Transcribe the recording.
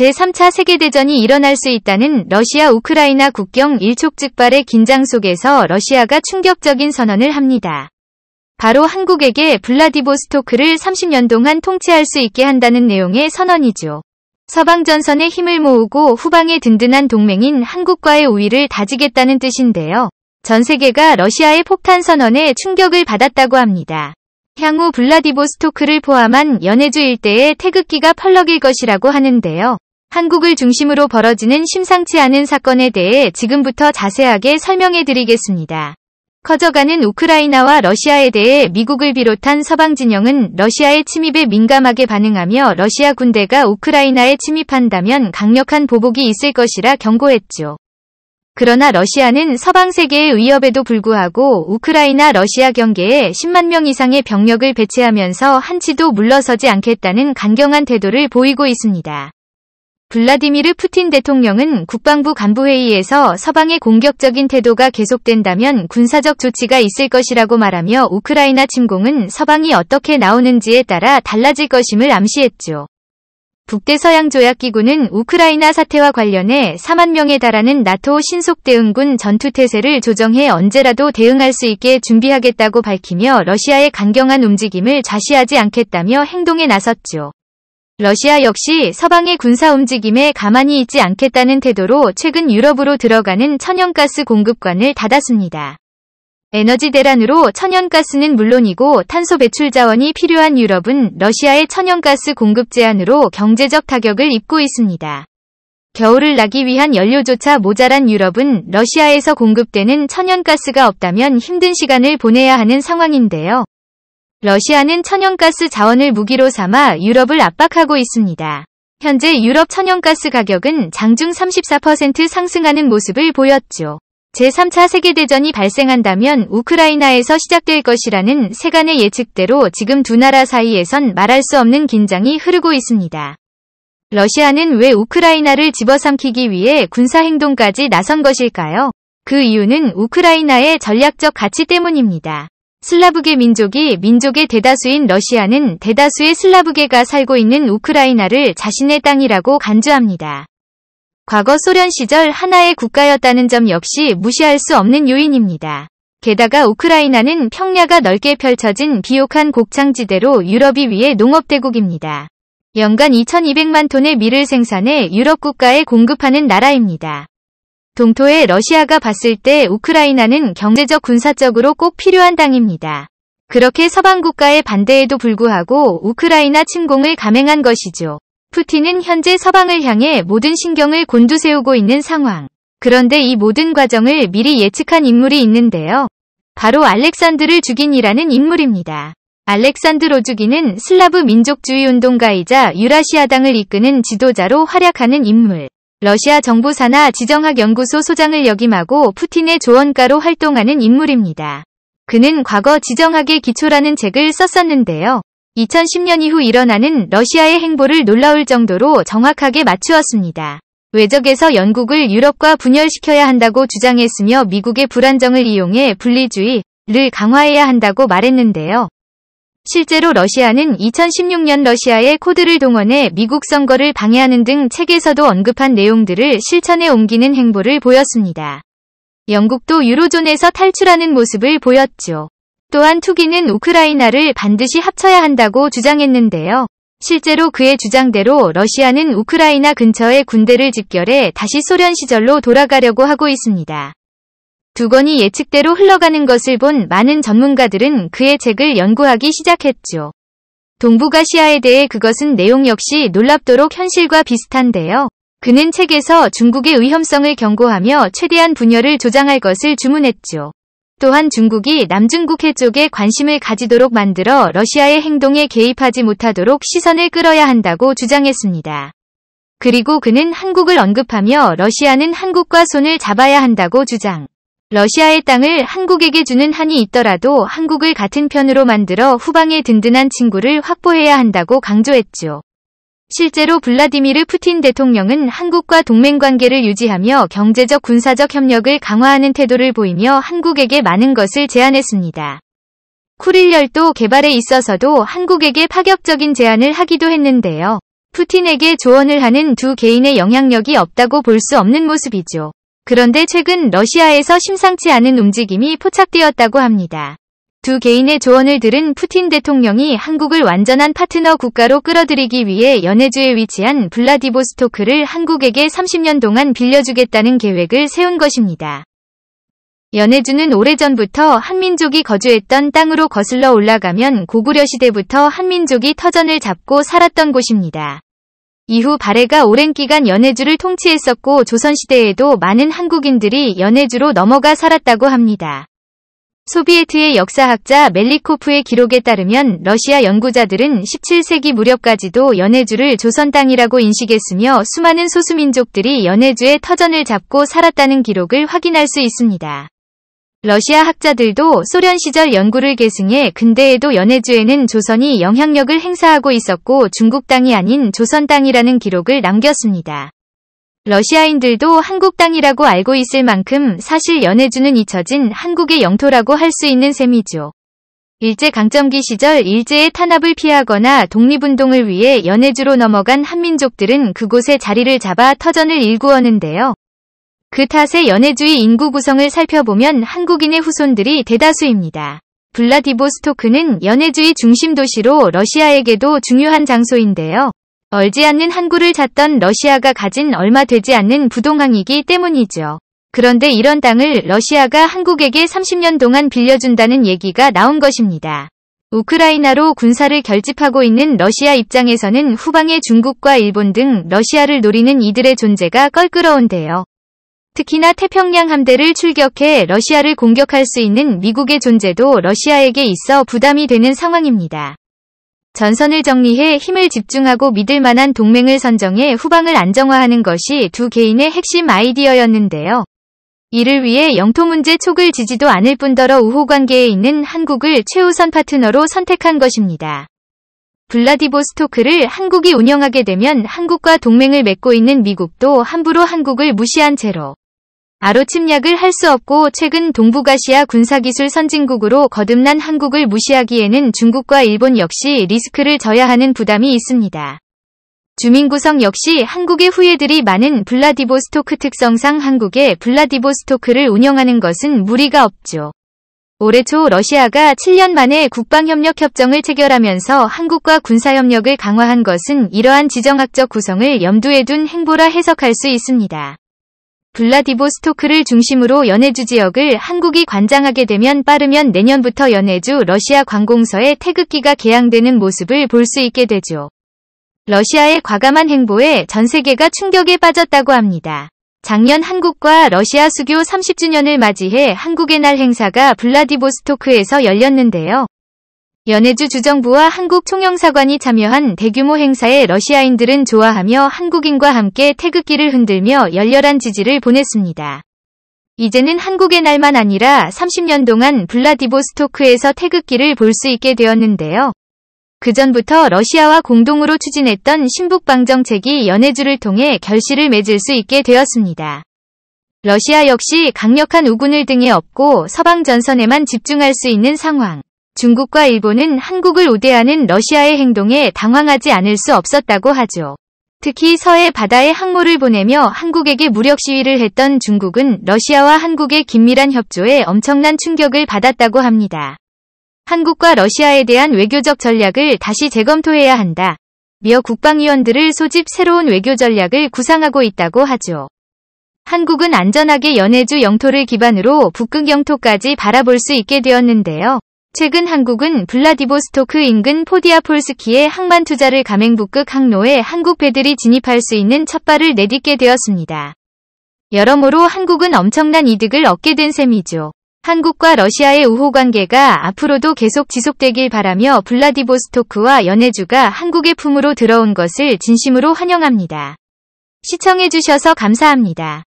제3차 세계대전이 일어날 수 있다는 러시아 우크라이나 국경 일촉즉발의 긴장 속에서 러시아가 충격적인 선언을 합니다. 바로 한국에게 블라디보스토크를 30년 동안 통치할 수 있게 한다는 내용의 선언이죠. 서방 전선에 힘을 모으고 후방에 든든한 동맹인 한국과의 우위를 다지겠다는 뜻인데요. 전 세계가 러시아의 폭탄 선언에 충격을 받았다고 합니다. 향후 블라디보스토크를 포함한 연해주 일대에 태극기가 펄럭일 것이라고 하는데요. 한국을 중심으로 벌어지는 심상치 않은 사건에 대해 지금부터 자세하게 설명해 드리겠습니다. 커져가는 우크라이나와 러시아에 대해 미국을 비롯한 서방 진영은 러시아의 침입에 민감하게 반응하며 러시아 군대가 우크라이나에 침입한다면 강력한 보복이 있을 것이라 경고했죠. 그러나 러시아는 서방 세계의 위협에도 불구하고 우크라이나 러시아 경계에 10만 명 이상의 병력을 배치하면서 한치도 물러서지 않겠다는 강경한 태도를 보이고 있습니다. 블라디미르 푸틴 대통령은 국방부 간부회의에서 서방의 공격적인 태도가 계속된다면 군사적 조치가 있을 것이라고 말하며 우크라이나 침공은 서방이 어떻게 나오는지에 따라 달라질 것임을 암시했죠. 북대서양조약기구는 우크라이나 사태와 관련해 4만 명에 달하는 나토 신속대응군 전투태세를 조정해 언제라도 대응할 수 있게 준비하겠다고 밝히며 러시아의 강경한 움직임을 좌시하지 않겠다며 행동에 나섰죠. 러시아 역시 서방의 군사 움직임에 가만히 있지 않겠다는 태도로 최근 유럽으로 들어가는 천연가스 공급관을 닫았습니다. 에너지 대란으로 천연가스는 물론이고 탄소 배출 자원이 필요한 유럽은 러시아의 천연가스 공급 제한으로 경제적 타격을 입고 있습니다. 겨울을 나기 위한 연료조차 모자란 유럽은 러시아에서 공급되는 천연가스가 없다면 힘든 시간을 보내야 하는 상황인데요. 러시아는 천연가스 자원을 무기로 삼아 유럽을 압박하고 있습니다. 현재 유럽 천연가스 가격은 장중 34% 상승하는 모습을 보였죠. 제3차 세계대전이 발생한다면 우크라이나에서 시작될 것이라는 세간의 예측대로 지금 두 나라 사이에선 말할 수 없는 긴장이 흐르고 있습니다. 러시아는 왜 우크라이나를 집어삼키기 위해 군사행동까지 나선 것일까요? 그 이유는 우크라이나의 전략적 가치 때문입니다. 슬라브계 민족이 민족의 대다수인 러시아는 대다수의 슬라브계가 살고 있는 우크라이나를 자신의 땅이라고 간주합니다. 과거 소련 시절 하나의 국가였다는 점 역시 무시할 수 없는 요인입니다. 게다가 우크라이나는 평야가 넓게 펼쳐진 비옥한 곡창지대로 유럽이 위의 농업대국입니다. 연간 2200만 톤의 밀을 생산해 유럽 국가에 공급하는 나라입니다. 동토의 러시아가 봤을 때 우크라이나는 경제적 군사적으로 꼭 필요한 땅입니다. 그렇게 서방 국가의 반대에도 불구하고 우크라이나 침공을 감행한 것이죠. 푸틴은 현재 서방을 향해 모든 신경을 곤두세우고 있는 상황. 그런데 이 모든 과정을 미리 예측한 인물이 있는데요. 바로 알렉산드를 죽인이라는 인물입니다. 알렉산드로 죽이는 슬라브 민족주의 운동가이자 유라시아당을 이끄는 지도자로 활약하는 인물. 러시아 정부산나 지정학연구소 소장을 역임하고 푸틴의 조언가로 활동하는 인물입니다. 그는 과거 지정학의 기초라는 책을 썼었는데요. 2010년 이후 일어나는 러시아의 행보를 놀라울 정도로 정확하게 맞추었습니다. 외적에서 영국을 유럽과 분열시켜야 한다고 주장했으며 미국의 불안정을 이용해 분리주의를 강화해야 한다고 말했는데요. 실제로 러시아는 2016년 러시아의 코드를 동원해 미국 선거를 방해하는 등 책에서도 언급한 내용들을 실천에 옮기는 행보를 보였습니다. 영국도 유로존에서 탈출하는 모습을 보였죠. 또한 투기는 우크라이나를 반드시 합쳐야 한다고 주장했는데요. 실제로 그의 주장대로 러시아는 우크라이나 근처에 군대를 집결해 다시 소련 시절로 돌아가려고 하고 있습니다. 두건이 예측대로 흘러가는 것을 본 많은 전문가들은 그의 책을 연구하기 시작했죠. 동북아시아에 대해 그것은 내용 역시 놀랍도록 현실과 비슷한데요. 그는 책에서 중국의 위험성을 경고하며 최대한 분열을 조장할 것을 주문했죠. 또한 중국이 남중국 해쪽에 관심을 가지도록 만들어 러시아의 행동에 개입하지 못하도록 시선을 끌어야 한다고 주장했습니다. 그리고 그는 한국을 언급하며 러시아는 한국과 손을 잡아야 한다고 주장. 러시아의 땅을 한국에게 주는 한이 있더라도 한국을 같은 편으로 만들어 후방에 든든한 친구를 확보해야 한다고 강조했죠. 실제로 블라디미르 푸틴 대통령은 한국과 동맹관계를 유지하며 경제적 군사적 협력을 강화하는 태도를 보이며 한국에게 많은 것을 제안했습니다. 쿠릴 열도 개발에 있어서도 한국에게 파격적인 제안을 하기도 했는데요. 푸틴에게 조언을 하는 두 개인의 영향력이 없다고 볼 수 없는 모습이죠. 그런데 최근 러시아에서 심상치 않은 움직임이 포착되었다고 합니다. 두 개인의 조언을 들은 푸틴 대통령이 한국을 완전한 파트너 국가로 끌어들이기 위해 연해주에 위치한 블라디보스토크를 한국에게 30년 동안 빌려주겠다는 계획을 세운 것입니다. 연해주는 오래전부터 한민족이 거주했던 땅으로 거슬러 올라가면 고구려 시대부터 한민족이 터전을 잡고 살았던 곳입니다. 이후 발해가 오랜 기간 연해주를 통치했었고 조선시대에도 많은 한국인들이 연해주로 넘어가 살았다고 합니다. 소비에트의 역사학자 멜리코프의 기록에 따르면 러시아 연구자들은 17세기 무렵까지도 연해주를 조선 땅이라고 인식했으며 수많은 소수민족들이 연해주의 터전을 잡고 살았다는 기록을 확인할 수 있습니다. 러시아 학자들도 소련 시절 연구를 계승해 근대에도 연해주에는 조선이 영향력을 행사하고 있었고 중국 땅이 아닌 조선 땅이라는 기록을 남겼습니다. 러시아인들도 한국 땅이라고 알고 있을 만큼 사실 연해주는 잊혀진 한국의 영토라고 할 수 있는 셈이죠. 일제 강점기 시절 일제의 탄압을 피하거나 독립운동을 위해 연해주로 넘어간 한민족들은 그곳에 자리를 잡아 터전을 일구었는데요. 그 탓에 연애주의 인구 구성을 살펴보면 한국인의 후손들이 대다수입니다. 블라디보스토크는 연애주의 중심 도시로 러시아에게도 중요한 장소인데요. 얼지 않는 항구를 찾던 러시아가 가진 얼마 되지 않는 부동항이기 때문이죠. 그런데 이런 땅을 러시아가 한국에게 30년 동안 빌려준다는 얘기가 나온 것입니다. 우크라이나로 군사를 결집하고 있는 러시아 입장에서는 후방의 중국과 일본 등 러시아를 노리는 이들의 존재가 껄끄러운데요. 특히나 태평양 함대를 출격해 러시아를 공격할 수 있는 미국의 존재도 러시아에게 있어 부담이 되는 상황입니다. 전선을 정리해 힘을 집중하고 믿을 만한 동맹을 선정해 후방을 안정화하는 것이 두 개인의 핵심 아이디어였는데요. 이를 위해 영토 문제 촉을 지지도 않을 뿐더러 우호관계에 있는 한국을 최우선 파트너로 선택한 것입니다. 블라디보스토크를 한국이 운영하게 되면 한국과 동맹을 맺고 있는 미국도 함부로 한국을 무시한 채로 아로 침략을 할 수 없고 최근 동북아시아 군사기술 선진국으로 거듭난 한국을 무시하기에는 중국과 일본 역시 리스크를 져야 하는 부담이 있습니다. 주민구성 역시 한국의 후예들이 많은 블라디보스토크 특성상 한국의 블라디보스토크를 운영하는 것은 무리가 없죠. 올해 초 러시아가 7년 만에 국방협력협정을 체결하면서 한국과 군사협력을 강화한 것은 이러한 지정학적 구성을 염두에 둔 행보라 해석할 수 있습니다. 블라디보스토크를 중심으로 연해주 지역을 한국이 관장하게 되면 빠르면 내년부터 연해주 러시아 관공서에 태극기가 개항되는 모습을 볼 수 있게 되죠. 러시아의 과감한 행보에 전 세계가 충격에 빠졌다고 합니다. 작년 한국과 러시아 수교 30주년을 맞이해 한국의 날 행사가 블라디보스토크에서 열렸는데요. 연해주 주정부와 한국 총영사관이 참여한 대규모 행사에 러시아인들은 좋아하며 한국인과 함께 태극기를 흔들며 열렬한 지지를 보냈습니다. 이제는 한국의 날만 아니라 30년 동안 블라디보스토크에서 태극기를 볼 수 있게 되었는데요. 그전부터 러시아와 공동으로 추진했던 신북방 정책이 연해주를 통해 결실을 맺을 수 있게 되었습니다. 러시아 역시 강력한 우군을 등에 업고 서방 전선에만 집중할 수 있는 상황. 중국과 일본은 한국을 우대하는 러시아의 행동에 당황하지 않을 수 없었다고 하죠. 특히 서해 바다에 항모를 보내며 한국에게 무력 시위를 했던 중국은 러시아와 한국의 긴밀한 협조에 엄청난 충격을 받았다고 합니다. 한국과 러시아에 대한 외교적 전략을 다시 재검토해야 한다. 미어 국방위원들을 소집 새로운 외교 전략을 구상하고 있다고 하죠. 한국은 안전하게 연해주 영토를 기반으로 북극 영토까지 바라볼 수 있게 되었는데요. 최근 한국은 블라디보스토크 인근 포디아폴스키의 항만 투자를 가맹 북극 항로에 한국 배들이 진입할 수 있는 첫발을 내딛게 되었습니다. 여러모로 한국은 엄청난 이득을 얻게 된 셈이죠. 한국과 러시아의 우호 관계가 앞으로도 계속 지속되길 바라며 블라디보스토크와 연해주가 한국의 품으로 들어온 것을 진심으로 환영합니다. 시청해주셔서 감사합니다.